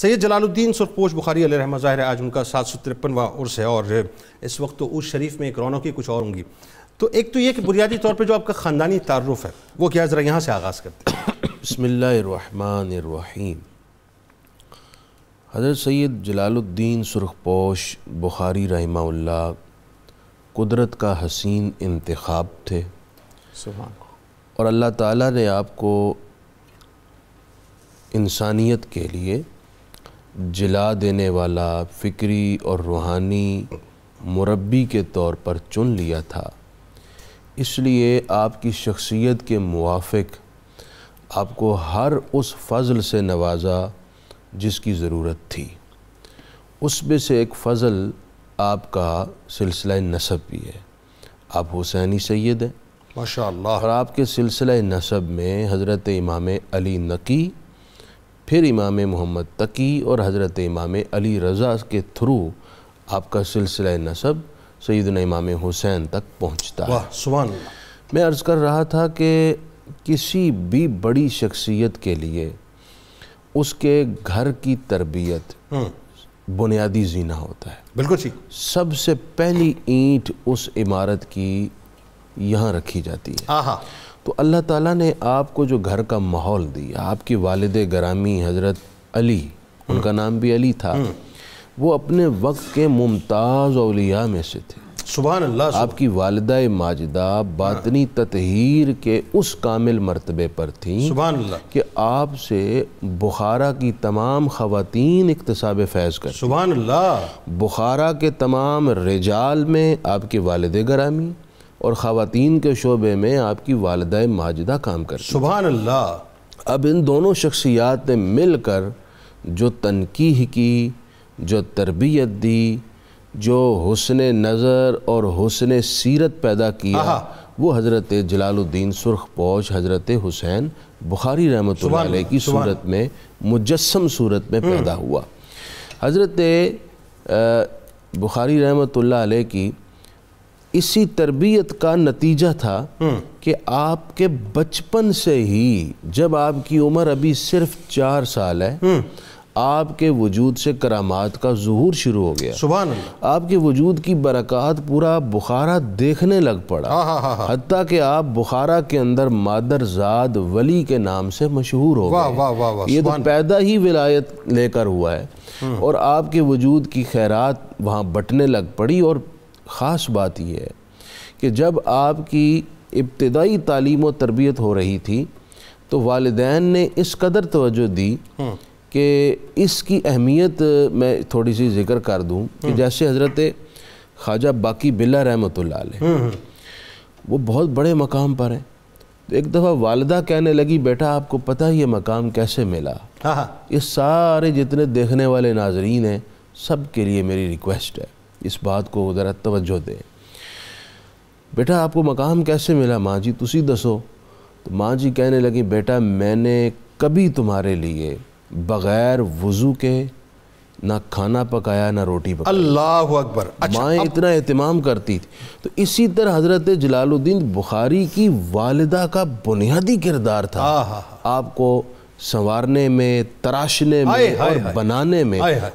सैयद जलालुद्दीन सुरपोश बुखारी रहमा ज़ाहिर आज उनका सात सौ तिरपनवा उर्स है और इस वक्त तो उस शरीफ में एक रौनक ही कुछ और होंगी तो एक तो ये कि बुनियादी तौर पर जो आपका ख़ानदानी तारफ़ है वो क्या ज़रा यहाँ से आगाज़ करते हैं बसमीम हज़रत सैद जलालुद्दीन सुरखपोश बुखारी रहमा कुदरत का हसीन इंतखब थे और अल्लाह ताली ने आपको इंसानियत के लिए जला देने वाला फ़िक्री और रूहानी मुरबी के तौर पर चुन लिया था इसलिए आपकी शख्सियत के मुआफ़ आपको हर उस फ़ज़ल से नवाजा जिसकी ज़रूरत थी उसमें से एक फ़ज़ल आपका सिलसिला नसब भी है आप हुसैनी सैद हैं माशा और आपके सिलसिला नसब में हज़रत इमाम अली नकी फिर इमाम मोहम्मद तकी और हज़रत इमाम अली रज़ा के थ्रू आपका सिलसिला नसब सईद इमाम हुसैन तक पहुँचता है सुबह मैं अर्ज़ कर रहा था कि किसी भी बड़ी शख्सियत के लिए उसके घर की तरबियत हम्म। बुनियादी जीना होता है बिल्कुल ठीक सबसे पहली ईंट उस इमारत की यहाँ रखी जाती है तो अल्लाह ताला ने आपको जो घर का माहौल दिया आपके वालद ग्रामी हज़रत अली उनका हम्म। नाम भी अली था हम्म। वो अपने वक्त के मुमताज़ अलिया में से थे सुबह अल्लाह आपकी वालदा माजदा बातनी हाँ। ततहीर के उस कामिल मरतबे पर थी सुबह कि आपसे बुखारा की तमाम खातन इकतसाब फैज़ कर सुबह अल्लाह बुखारा के तमाम रिजाल में आपके वालद ग्रामी और ख़वान के शोबे में आपकी वालद माजिदा काम कर सुबह अल्लाह अब इन दोनों शख्सियात ने मिल कर जो तनकीह की जो तरबियत दी जो हसन नज़र और हसन सीरत पैदा किया वो हज़रत जलालुद्दीन सुर्ख पोश हज़रत हुसैन बुखारी रहमत की सूरत में मुजस्म सूरत में हम्म। पैदा हुआ हज़रत बुखारी रहमत की इसी तरबियत का नतीजा था हम्म। कि आपके बचपन से ही जब आपकी उम्र अभी सिर्फ चार साल है हम्म। आपके वजूद से करामात का जहूर शुरू हो गया सुबह आपके वजूद की बरक़ात पूरा बुखारा देखने लग पड़ा हाँ, हाँ, हाँ, हती कि आप बुखारा के अंदर मादरजाद वली के नाम से मशहूर हो गए ये तो पैदा ही विलायत लेकर हुआ है हम्म। और आपके वजूद की खैरात वहाँ बटने लग पड़ी और ख़ास बात यह है कि जब आपकी इब्तदाई तालीम और तरबियत हो रही थी तो वालदेन ने इस कदर तोज्जो दी हम्म। कि इसकी अहमियत मैं थोड़ी सी जिक्र कर दूँ कि हम्म। जैसे हज़रत ख्वाजा बाकी बिल्ला रहमत हम्म, वो बहुत बड़े मकाम पर हैं तो एक दफ़ा वालदा कहने लगी बेटा आपको पता ही ये मकाम कैसे मिला हाँ, हाँ। ये सारे जितने देखने वाले नाजरीन हैं सब के लिए मेरी रिक्वेस्ट है इस बात को ज़रा तवज्जो दें बेटा आपको मकाम कैसे मिला माँ जी तुसी दसो तो माँ जी कहने लगी बेटा मैंने कभी तुम्हारे लिए बग़ैर वज़ू के ना खाना पकाया ना रोटी पकाया अल्लाह अकबर अच्छा, माएँ अब... इतना अहतमाम करती थी तो इसी तरह हज़रत जलालुद्दीन बुखारी की वालदा का बुनियादी किरदार था आपको संवारने में तराशने में और बनाने में